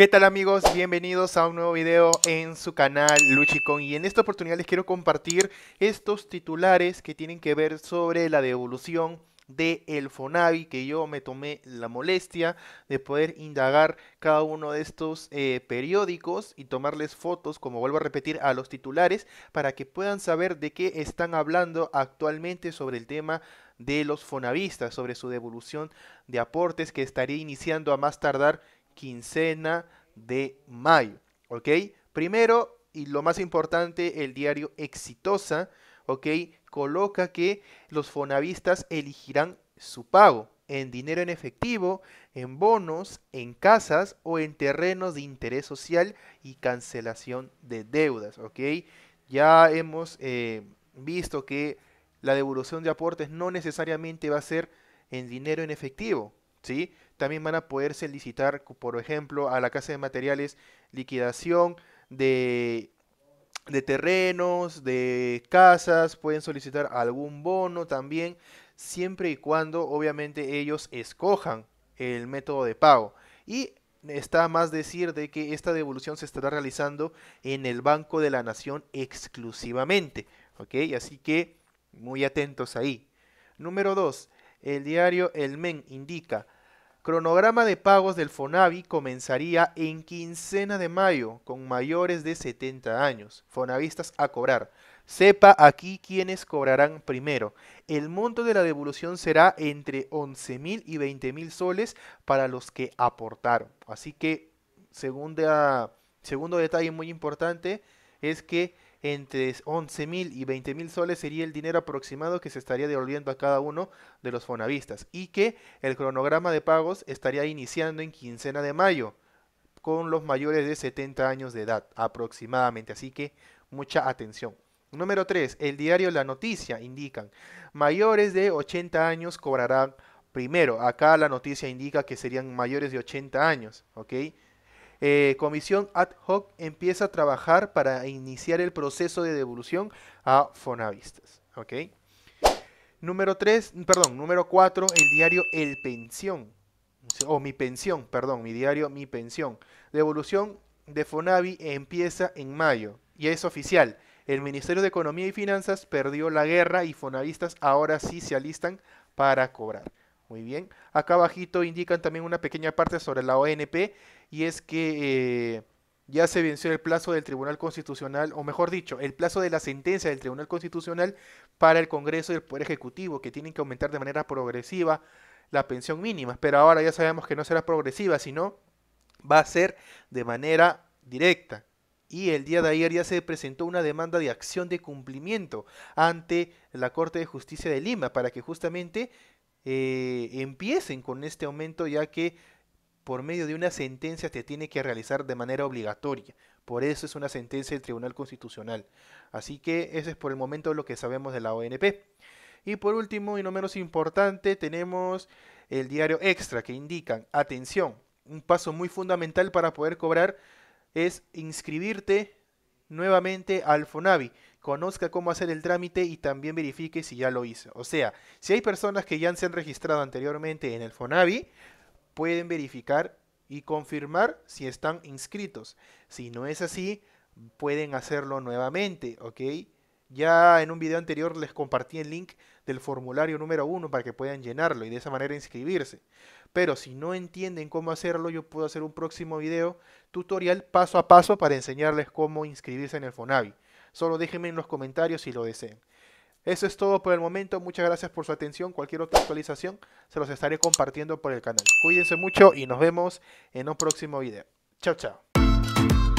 ¿Qué tal amigos? Bienvenidos a un nuevo video en su canal Luchicon y en esta oportunidad les quiero compartir estos titulares que tienen que ver sobre la devolución de el Fonavi que yo me tomé la molestia de poder indagar cada uno de estos eh, periódicos y tomarles fotos como vuelvo a repetir a los titulares para que puedan saber de qué están hablando actualmente sobre el tema de los fonavistas sobre su devolución de aportes que estaría iniciando a más tardar quincena de mayo. ¿Ok? Primero, y lo más importante, el diario Exitosa, ¿ok? Coloca que los fonavistas elegirán su pago en dinero en efectivo, en bonos, en casas o en terrenos de interés social y cancelación de deudas, ¿ok? Ya hemos eh, visto que la devolución de aportes no necesariamente va a ser en dinero en efectivo, también van a poder solicitar por ejemplo, a la Casa de Materiales liquidación de, de terrenos, de casas, pueden solicitar algún bono también, siempre y cuando obviamente ellos escojan el método de pago. Y está más decir de que esta devolución se estará realizando en el Banco de la Nación exclusivamente. ¿Ok? Así que muy atentos ahí. Número 2 el diario El Men indica, cronograma de pagos del Fonavi comenzaría en quincena de mayo con mayores de 70 años. Fonavistas a cobrar. Sepa aquí quiénes cobrarán primero. El monto de la devolución será entre 11.000 y 20.000 soles para los que aportaron. Así que, segunda, segundo detalle muy importante es que entre 11.000 y mil soles sería el dinero aproximado que se estaría devolviendo a cada uno de los fonavistas y que el cronograma de pagos estaría iniciando en quincena de mayo con los mayores de 70 años de edad aproximadamente, así que mucha atención. Número 3, el diario La Noticia indican, mayores de 80 años cobrarán primero, acá la noticia indica que serían mayores de 80 años, ¿ok? Eh, comisión ad hoc empieza a trabajar para iniciar el proceso de devolución a Fonavistas. Número 3, perdón, número 4, el diario El Pensión. O mi pensión, perdón, mi diario Mi Pensión. Devolución de Fonavi empieza en mayo y es oficial. El Ministerio de Economía y Finanzas perdió la guerra y Fonavistas ahora sí se alistan para cobrar. Muy bien. Acá abajito indican también una pequeña parte sobre la ONP y es que eh, ya se venció el plazo del Tribunal Constitucional, o mejor dicho, el plazo de la sentencia del Tribunal Constitucional para el Congreso y el Poder Ejecutivo, que tienen que aumentar de manera progresiva la pensión mínima. Pero ahora ya sabemos que no será progresiva, sino va a ser de manera directa. Y el día de ayer ya se presentó una demanda de acción de cumplimiento ante la Corte de Justicia de Lima para que justamente eh, empiecen con este aumento ya que por medio de una sentencia te tiene que realizar de manera obligatoria. Por eso es una sentencia del Tribunal Constitucional. Así que ese es por el momento lo que sabemos de la ONP. Y por último y no menos importante tenemos el diario extra que indican, atención, un paso muy fundamental para poder cobrar es inscribirte nuevamente al Fonavi. Conozca cómo hacer el trámite y también verifique si ya lo hizo. O sea, si hay personas que ya se han registrado anteriormente en el Fonavi, pueden verificar y confirmar si están inscritos. Si no es así, pueden hacerlo nuevamente, ¿ok? Ya en un video anterior les compartí el link del formulario número 1 para que puedan llenarlo y de esa manera inscribirse. Pero si no entienden cómo hacerlo, yo puedo hacer un próximo video tutorial paso a paso para enseñarles cómo inscribirse en el Fonavi. Solo déjenme en los comentarios si lo desean. Eso es todo por el momento. Muchas gracias por su atención. Cualquier otra actualización se los estaré compartiendo por el canal. Cuídense mucho y nos vemos en un próximo video. Chao, chao.